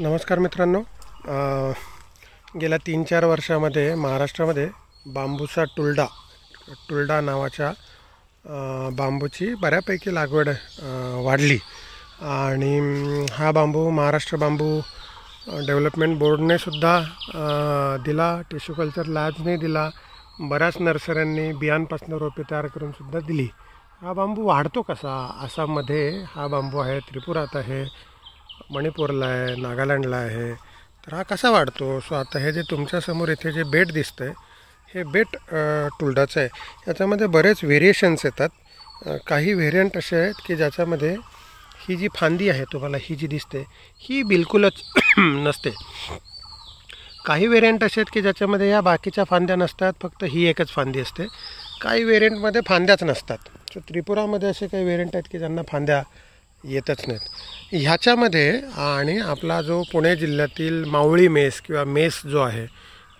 नमस्कार मित्रांनो गेल्या तीन चार वर्षामध्ये महाराष्ट्रामध्ये बांबूचा टुलडा टुलडा नावाच्या बांबूची बऱ्यापैकी लागवड वाढली आणि हा बांबू महाराष्ट्र बांबू डेव्हलपमेंट बोर्डने सुद्धा दिला टिश्यू कल्चर लॅबने दिला बऱ्याच नर्सऱ्यांनी बियांपासून रोपे तयार करूनसुद्धा दिली हा बांबू वाढतो कसा आसाममध्ये हा बांबू आहे त्रिपुरात आहे मणिपूरला आहे नागालँडला आहे तर हा कसा वाढतो सो आता हे जे तुमच्यासमोर इथे जे बेट दिसतं आहे हे बेट टुलडाचं आहे याच्यामध्ये बरेच व्हेरिएशन्स येतात काही व्हेरियंट असे आहेत की ज्याच्यामध्ये ही जी फांदी आहे तुम्हाला ही जी दिसते ही बिलकुलच नसते काही व्हेरियंट असे आहेत की ज्याच्यामध्ये या बाकीच्या फांद्या नसतात फक्त ही एकच फांदी असते काही व्हेरियंटमध्ये फांद्याच नसतात सो त्रिपुरामध्ये असे काही व्हेरियंट आहेत की ज्यांना फांद्या येतच नाहीत ह्याच्यामध्ये आणि आपला जो पुणे जिल्ह्यातील मावळी मेस किंवा मेस जो आहे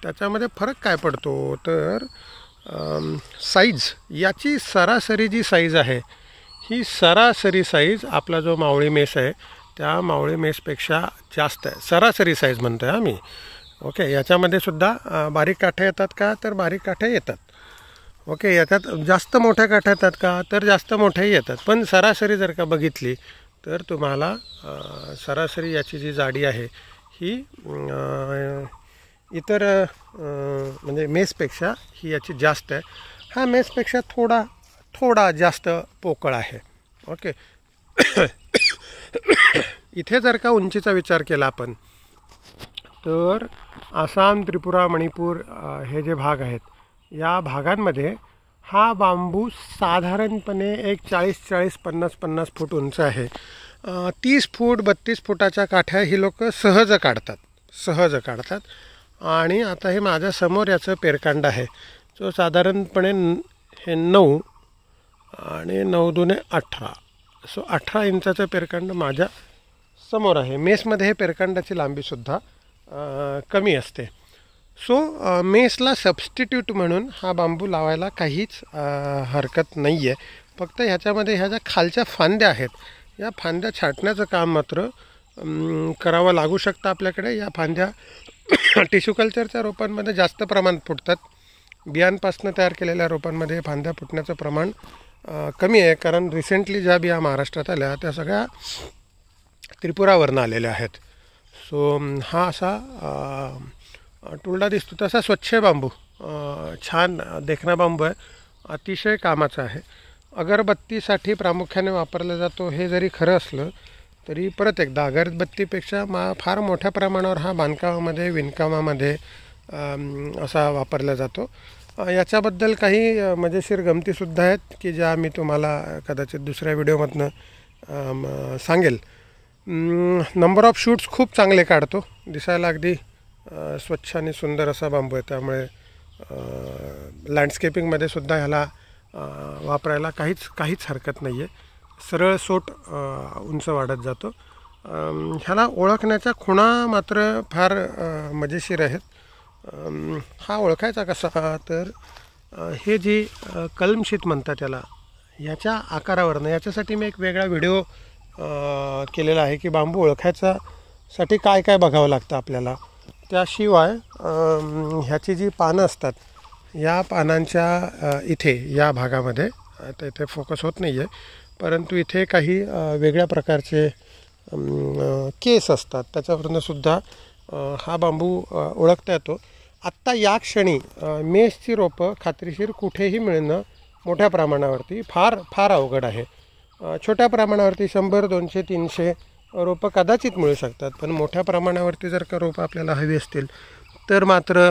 त्याच्यामध्ये फरक काय पडतो तर साईज याची सरासरी जी साईज आहे ही सरासरी साईज आपला जो मावळी मेस आहे त्या मावळी मेसपेक्षा जास्त आहे सरासरी साईज म्हणतो आहे आम्ही ओके याच्यामध्ये सुद्धा बारीक काठे येतात का तर बारीक काठे येतात ओके येतात जास्त मोठ्या काठ्या येतात का तर जास्त मोठ्याही येतात पण सरासरी जर का बघितली तर तुम्हाला सरासरी याची जी जाडी आहे ही इतर म्हणजे मेसपेक्षा ही याची जास्त आहे हा मेसपेक्षा थोडा थोडा जास्त पोकळ आहे ओके इथे जर का उंचीचा विचार केला आपण तर आसाम त्रिपुरा मणिपूर हे जे भाग आहेत या भागांमध्ये हा बांबू साधारणपणे एक चाळीस चाळीस पन्नास पन्नास फूट उंच आहे तीस फूट बत्तीस फुटाच्या काठ्या ही लोक सहज काढतात सहज काढतात आणि आता हे माझ्या समोर याचं पेरकांड आहे जो साधारणपणे हे नऊ आणि नऊ दुने अठरा सो अठरा इंचाचं पेरकांड माझ्या समोर आहे मेसमध्ये हे पेरकांडाची लांबीसुद्धा कमी असते सो uh, मेसला सबस्टिट्यूट म्हणून हा बांबू लावायला काहीच uh, हरकत नाही आहे फक्त ह्याच्यामध्ये ह्या ज्या खालच्या फांद्या आहेत या फांद्या छाटण्याचं काम मात्र करावं लागू शकतं आपल्याकडे या फांद्या टिश्यू कल्चरच्या रोपांमध्ये जास्त प्रमाणात फुटतात बियांपासनं तयार केलेल्या रोपांमध्ये फांद्या फुटण्याचं प्रमाण uh, कमी आहे कारण रिसेंटली ज्या बिया महाराष्ट्रात आल्या त्या सगळ्या त्रिपुरावरनं आलेल्या आहेत सो हा असा टुलडा दिसतो तसा स्वच्छ बांबू छान देखणा बांबू आहे अतिशय कामाचा आहे अगरबत्तीसाठी प्रामुख्याने वापरला जातो हे जरी खरं असलं तरी परत एकदा अगरबत्तीपेक्षा मा फार मोठ्या प्रमाणावर हा बांधकामामध्ये विणकामामध्ये असा वापरला जातो याच्याबद्दल काही मजेशीर गमतीसुद्धा आहेत की ज्या मी तुम्हाला कदाचित दुसऱ्या व्हिडिओमधनं सांगेल नंबर ऑफ शूट्स खूप चांगले काढतो दिसायला अगदी स्वच्छ आणि सुंदर असा बांबू आहे त्यामुळे लँडस्केपिंगमध्ये सुद्धा ह्याला वापरायला काहीच काहीच हरकत नाही आहे सरळ सोट उंच वाढत जातो ह्याला ओळखण्याच्या खुणा मात्र फार मजेशीर आहेत हा ओळखायचा कसा तर हे जी कलमशीत म्हणतात त्याला याच्या आकारावरनं याच्यासाठी मी एक वेगळा व्हिडिओ केलेला आहे की बांबू ओळखायचा साठी काय काय बघावं लागतं आपल्याला त्याशिवाय ह्याची जी पानं असतात या पानांच्या इथे या भागामध्ये आता इथे फोकस होत नाही आहे परंतु इथे काही वेगळ्या प्रकारचे केस असतात त्याच्यावरूनसुद्धा हा बांबू ओळखता येतो आत्ता या क्षणी मेसची रोपं खात्रीशीर कुठेही मिळणं मोठ्या प्रमाणावरती फार फार अवघड आहे छोट्या प्रमाणावरती शंभर दोनशे तीनशे रोपं कदाचित मिळू शकतात पण मोठ्या प्रमाणावरती जर का रोपं आपल्याला हवी असतील तर मात्र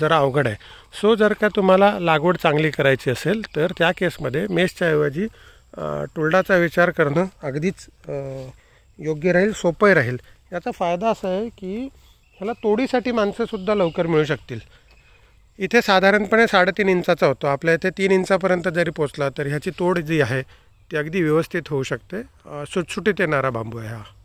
जरा अवघड आहे सो जर का तुम्हाला लागवड चांगली करायची असेल तर त्या केसमध्ये मेसच्या ऐवजी टोलडाचा विचार करणं अगदीच योग्य राहील सोपंही राहील याचा फायदा असा आहे की ह्याला तोडीसाठी माणसंसुद्धा लवकर मिळू शकतील इथे साधारणपणे साडेतीन इंचाचा होतो आपल्या इथे तीन इंचापर्यंत जरी पोचला तर ह्याची तोड जी आहे ती अगदी व्यवस्थित होऊ शकते सुटसुटीत येणारा बांबू आहे हा